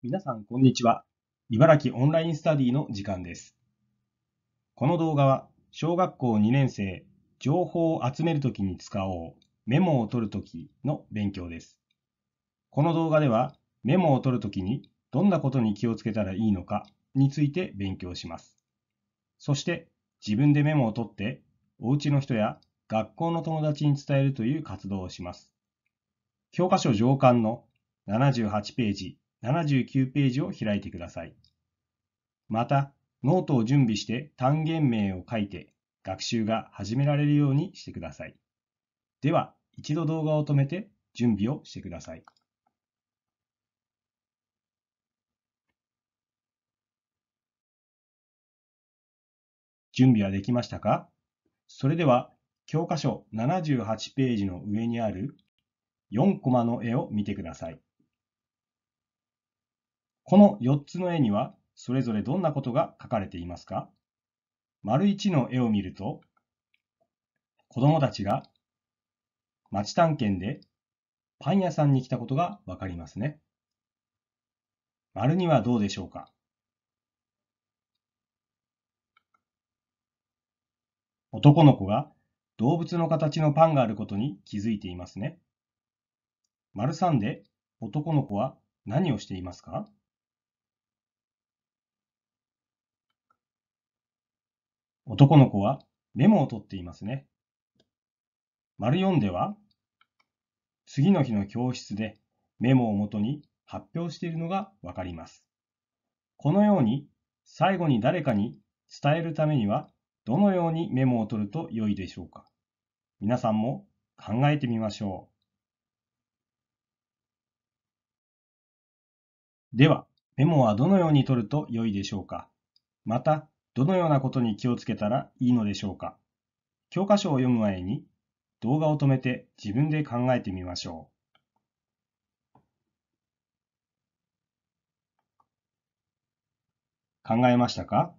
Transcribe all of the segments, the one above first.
皆さん、こんにちは。茨城オンラインスタディの時間です。この動画は、小学校2年生、情報を集めるときに使おう、メモを取るときの勉強です。この動画では、メモを取るときにどんなことに気をつけたらいいのかについて勉強します。そして、自分でメモを取って、お家の人や学校の友達に伝えるという活動をします。教科書上巻の78ページ79ページを開いてください。また、ノートを準備して単元名を書いて学習が始められるようにしてください。では、一度動画を止めて準備をしてください。準備はできましたかそれでは、教科書78ページの上にある4コマの絵を見てください。この4つの絵にはそれぞれどんなことが書かれていますか丸1の絵を見ると、子供たちが町探検でパン屋さんに来たことがわかりますね。丸2はどうでしょうか男の子が動物の形のパンがあることに気づいていますね。丸3で男の子は何をしていますか男の子はメモを取っていますね。丸4では、次の日の教室でメモをもとに発表しているのがわかります。このように、最後に誰かに伝えるためには、どのようにメモを取ると良いでしょうか皆さんも考えてみましょう。では、メモはどのように取ると良いでしょうかまた、どのようなことに気をつけたらいいのでしょうか教科書を読む前に動画を止めて自分で考えてみましょう。考えましたか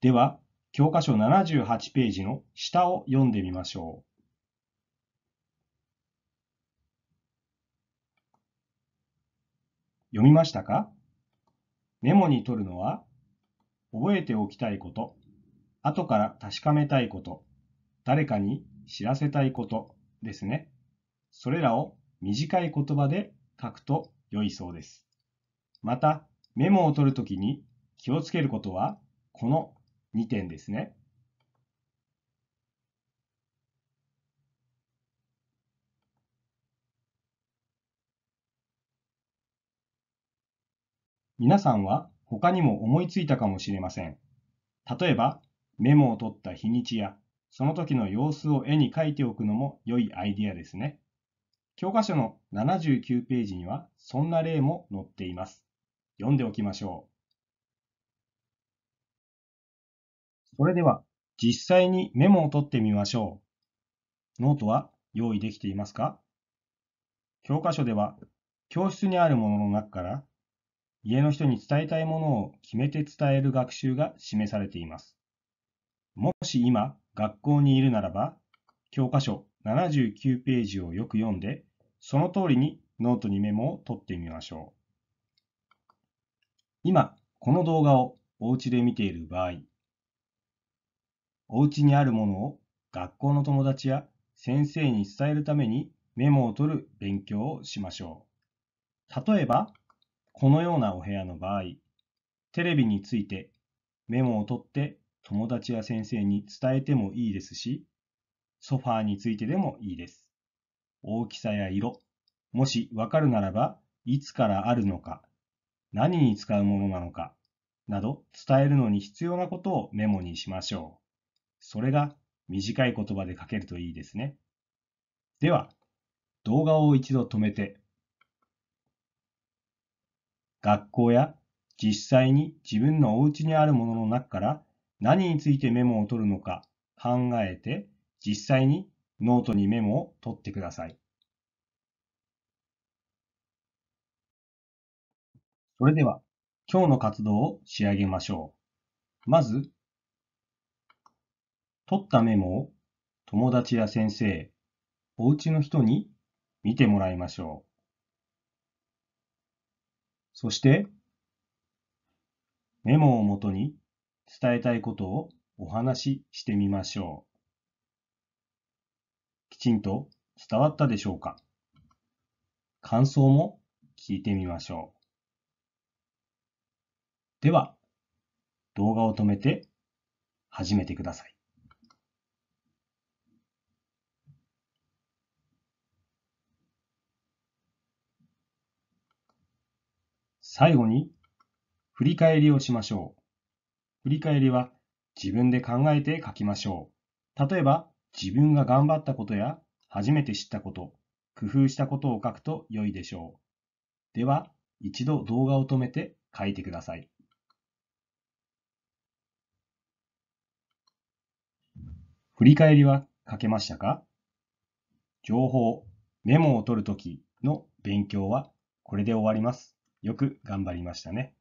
では、教科書78ページの下を読んでみましょう。読みましたかメモに取るのは覚えておきたいこと、後から確かめたいこと、誰かに知らせたいことですね。それらを短い言葉で書くと良いそうです。また、メモを取るときに気をつけることは、この2点ですね。皆さんは他にも思いついたかもしれません。例えば、メモを取った日にちや、その時の様子を絵に描いておくのも良いアイディアですね。教科書の79ページにはそんな例も載っています。読んでおきましょう。それでは、実際にメモを取ってみましょう。ノートは用意できていますか教科書では、教室にあるものの中から家の人に伝えたいものを決めて伝える学習が示されています。もし今、学校にいるならば、教科書79ページをよく読んで、その通りにノートにメモを取ってみましょう。今、この動画をお家で見ている場合、お家にあるものを学校の友達や先生に伝えるためにメモを取る勉強をしましょう。例えば、このようなお部屋の場合、テレビについてメモを取って友達や先生に伝えてもいいですし、ソファーについてでもいいです。大きさや色、もしわかるならば、いつからあるのか、何に使うものなのか、など伝えるのに必要なことをメモにしましょう。それが短い言葉で書けるといいですね。では、動画を一度止めて、学校や実際に自分のお家にあるものの中から何についてメモを取るのか考えて実際にノートにメモを取ってください。それでは今日の活動を仕上げましょう。まず、取ったメモを友達や先生、お家の人に見てもらいましょう。そして、メモをもとに伝えたいことをお話ししてみましょう。きちんと伝わったでしょうか感想も聞いてみましょう。では、動画を止めて始めてください。最後に、振り返りをしましょう。振り返りは自分で考えて書きましょう。例えば、自分が頑張ったことや、初めて知ったこと、工夫したことを書くと良いでしょう。では、一度動画を止めて書いてください。振り返りは書けましたか情報、メモを取るときの勉強はこれで終わります。よく頑張りましたね。